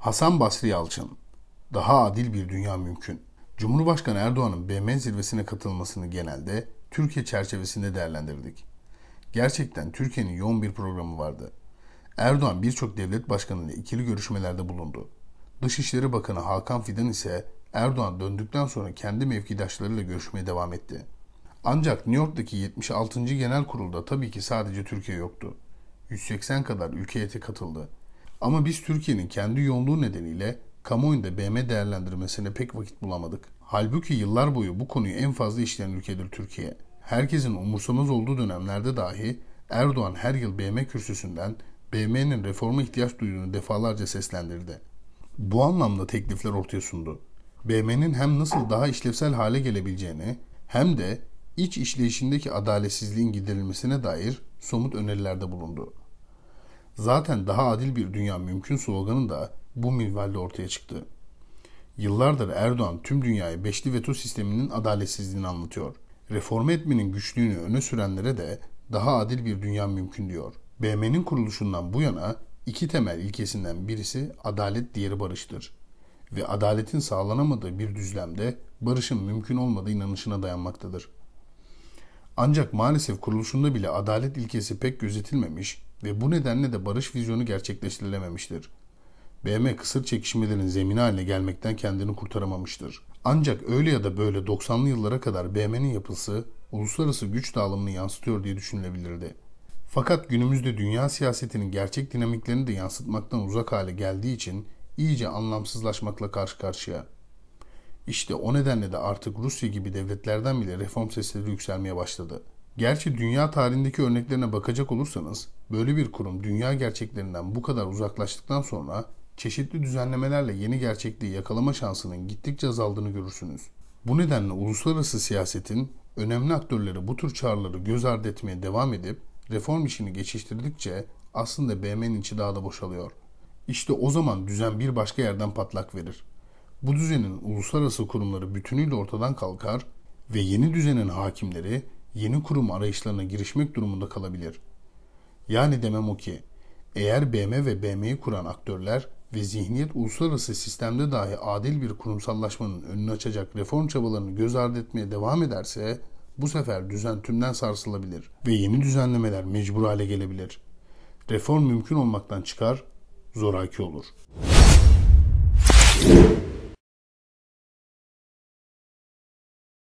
Hasan Basri Yalçın, daha adil bir dünya mümkün. Cumhurbaşkanı Erdoğan'ın BM zirvesine katılmasını genelde Türkiye çerçevesinde değerlendirdik. Gerçekten Türkiye'nin yoğun bir programı vardı. Erdoğan birçok devlet başkanıyla ikili görüşmelerde bulundu. Dışişleri Bakanı Hakan Fidan ise Erdoğan döndükten sonra kendi mevkidaşlarıyla görüşmeye devam etti. Ancak New York'taki 76. Genel Kurul'da tabii ki sadece Türkiye yoktu. 180 kadar ülke heyeti katıldı. Ama biz Türkiye'nin kendi yoğunluğu nedeniyle kamuoyunda BM değerlendirmesine pek vakit bulamadık. Halbuki yıllar boyu bu konuyu en fazla işleyen ülkedir Türkiye. Herkesin umursamaz olduğu dönemlerde dahi Erdoğan her yıl BM kürsüsünden BM'nin reforma ihtiyaç duyduğunu defalarca seslendirdi. Bu anlamda teklifler ortaya sundu. BM'nin hem nasıl daha işlevsel hale gelebileceğini hem de iç işleyişindeki adaletsizliğin giderilmesine dair somut önerilerde bulundu zaten daha adil bir dünya mümkün sloganı da bu minvalde ortaya çıktı. Yıllardır Erdoğan tüm dünyayı beşli veto sisteminin adaletsizliğini anlatıyor. Reform etmenin güçlüğünü öne sürenlere de daha adil bir dünya mümkün diyor. BM'nin kuruluşundan bu yana iki temel ilkesinden birisi adalet diğeri barıştır. Ve adaletin sağlanamadığı bir düzlemde barışın mümkün olmadığı inanışına dayanmaktadır. Ancak maalesef kuruluşunda bile adalet ilkesi pek gözetilmemiş ve bu nedenle de barış vizyonu gerçekleştirilememiştir. BM kısır çekişmelerin zemini haline gelmekten kendini kurtaramamıştır. Ancak öyle ya da böyle 90'lı yıllara kadar BM'nin yapısı uluslararası güç dağılımını yansıtıyor diye düşünülebilirdi. Fakat günümüzde dünya siyasetinin gerçek dinamiklerini de yansıtmaktan uzak hale geldiği için iyice anlamsızlaşmakla karşı karşıya. İşte o nedenle de artık Rusya gibi devletlerden bile reform sesleri yükselmeye başladı. Gerçi dünya tarihindeki örneklerine bakacak olursanız böyle bir kurum dünya gerçeklerinden bu kadar uzaklaştıktan sonra çeşitli düzenlemelerle yeni gerçekliği yakalama şansının gittikçe azaldığını görürsünüz. Bu nedenle uluslararası siyasetin önemli aktörleri bu tür çağrıları göz ardı etmeye devam edip reform işini geçiştirdikçe aslında BM'nin içi daha da boşalıyor. İşte o zaman düzen bir başka yerden patlak verir. Bu düzenin uluslararası kurumları bütünüyle ortadan kalkar ve yeni düzenin hakimleri yeni kurum arayışlarına girişmek durumunda kalabilir. Yani demem o ki eğer BM ve BM'yi kuran aktörler ve zihniyet uluslararası sistemde dahi adil bir kurumsallaşmanın önünü açacak reform çabalarını göz ardı etmeye devam ederse bu sefer düzen tümden sarsılabilir ve yeni düzenlemeler mecbur hale gelebilir. Reform mümkün olmaktan çıkar, zoraki olur.''